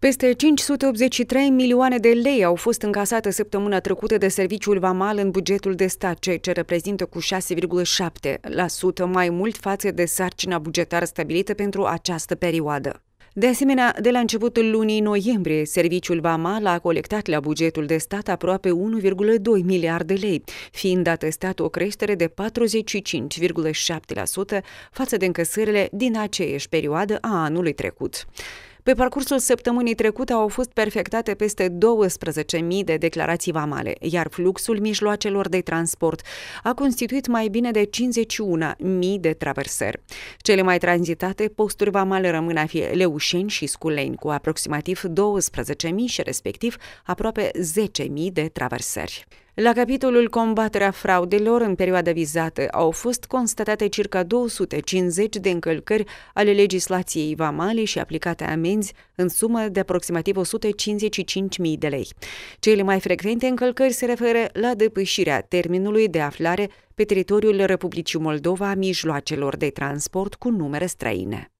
Peste 583 milioane de lei au fost încasate săptămâna trecută de serviciul vamal în bugetul de stat, ceea ce reprezintă cu 6,7% mai mult față de sarcina bugetară stabilită pentru această perioadă. De asemenea, de la începutul lunii noiembrie, serviciul VAMAL a colectat la bugetul de stat aproape 1,2 miliarde lei, fiind atestat o creștere de 45,7% față de încăsările din aceeași perioadă a anului trecut. Pe parcursul săptămânii trecute au fost perfectate peste 12.000 de declarații vamale, iar fluxul mijloacelor de transport a constituit mai bine de 51.000 de traversări. Cele mai tranzitate posturi vamale rămân a fi Leușeni și Sculeni, cu aproximativ 12.000 și respectiv aproape 10.000 de traversări. La capitolul combaterea fraudelor în perioada vizată au fost constatate circa 250 de încălcări ale legislației vamale și aplicate amenzi în sumă de aproximativ 155.000 de lei. Cele mai frecvente încălcări se referă la depășirea termenului de aflare pe teritoriul Republicii Moldova a mijloacelor de transport cu numere străine.